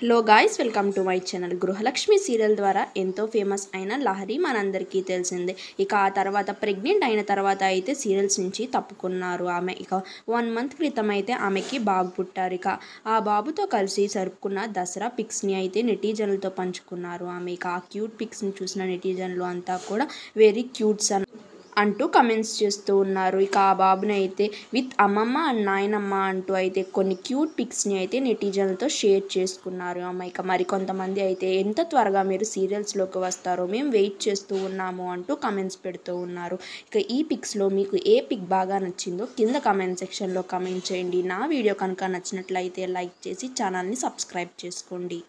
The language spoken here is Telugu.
hello guys welcome to my channel Gruhalakshmi serial ద్వారా ఎంతో ఫేమస్ అయిన లహరి మనందరికీ తెలిసిందే ఇక ఆ తర్వాత ప్రెగ్నెంట్ అయిన తర్వాత అయితే సీరియల్స్ నుంచి తప్పుకున్నారు ఆమె ఇక వన్ మంత్ క్రితం అయితే ఆమెకి బాబు పుట్టారు ఇక ఆ బాబుతో కలిసి సరుపుకున్న దసరా పిక్స్ని అయితే నెటిజన్లతో పంచుకున్నారు ఆమె ఇక ఆ క్యూట్ పిక్స్ని చూసిన నెటిజన్లు అంతా కూడా వెరీ క్యూట్స్ అని అంటూ కమెంట్స్ చేస్తూ ఉన్నారు ఇక ఆ బాబుని అయితే విత్ అమ్మమ్మ అండ్ నాయనమ్మ అంటూ అయితే కొన్ని క్యూట్ పిక్స్ని అయితే నెటిజన్లతో షేర్ చేసుకున్నారు అమ్మ ఇక మరికొంతమంది అయితే ఎంత త్వరగా మీరు సీరియల్స్లోకి వస్తారో మేము వెయిట్ చేస్తూ ఉన్నాము అంటూ కమెంట్స్ పెడుతూ ఉన్నారు ఇక ఈ పిక్స్లో మీకు ఏ పిక్ బాగా నచ్చిందో కింద కమెంట్ సెక్షన్లో కమెంట్ చేయండి నా వీడియో కనుక నచ్చినట్లయితే లైక్ చేసి ఛానల్ని సబ్స్క్రైబ్ చేసుకోండి